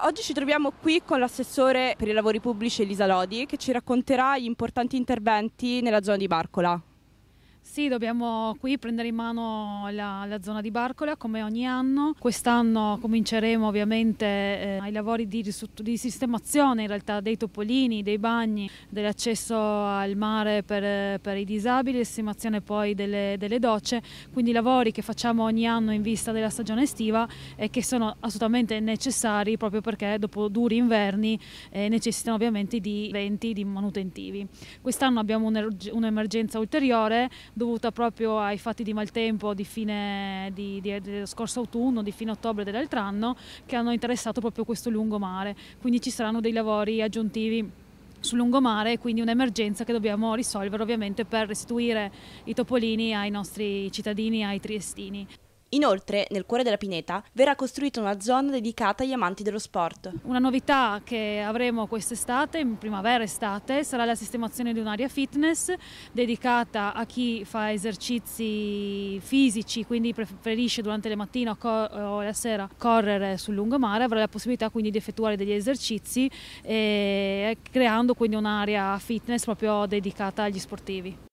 Oggi ci troviamo qui con l'assessore per i lavori pubblici Elisa Lodi che ci racconterà gli importanti interventi nella zona di Barcola sì, dobbiamo qui prendere in mano la, la zona di Barcola come ogni anno. Quest'anno cominceremo ovviamente eh, i lavori di, di, sistemazione in realtà dei topolini, dei bagni, dell'accesso al mare per, per, i disabili, estimazione poi delle, delle docce, quindi lavori che facciamo ogni anno in vista della stagione estiva e che sono assolutamente necessari proprio perché dopo duri inverni eh, necessitano ovviamente di venti, di manutentivi. Quest'anno abbiamo un'emergenza ulteriore dove dovuta proprio ai fatti di maltempo di fine di, di, dello scorso autunno, di fine ottobre dell'altro anno, che hanno interessato proprio questo lungomare. Quindi ci saranno dei lavori aggiuntivi sul lungomare, e quindi un'emergenza che dobbiamo risolvere ovviamente per restituire i topolini ai nostri cittadini, ai triestini. Inoltre, nel cuore della pineta verrà costruita una zona dedicata agli amanti dello sport. Una novità che avremo quest'estate, in primavera-estate, sarà la sistemazione di un'area fitness dedicata a chi fa esercizi fisici, quindi preferisce durante la mattina o la sera correre sul lungomare, avrà la possibilità quindi di effettuare degli esercizi eh, creando quindi un'area fitness proprio dedicata agli sportivi.